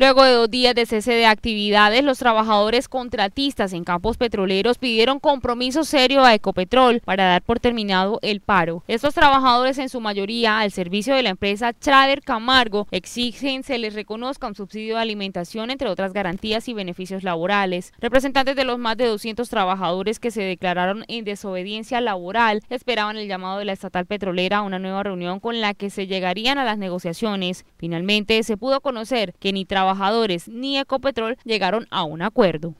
Luego de dos días de cese de actividades, los trabajadores contratistas en campos petroleros pidieron compromiso serio a Ecopetrol para dar por terminado el paro. Estos trabajadores, en su mayoría al servicio de la empresa Trader Camargo, exigen se les reconozca un subsidio de alimentación, entre otras garantías y beneficios laborales. Representantes de los más de 200 trabajadores que se declararon en desobediencia laboral esperaban el llamado de la estatal petrolera a una nueva reunión con la que se llegarían a las negociaciones. Finalmente, se pudo conocer que ni trabajadores trabajadores ni Ecopetrol llegaron a un acuerdo.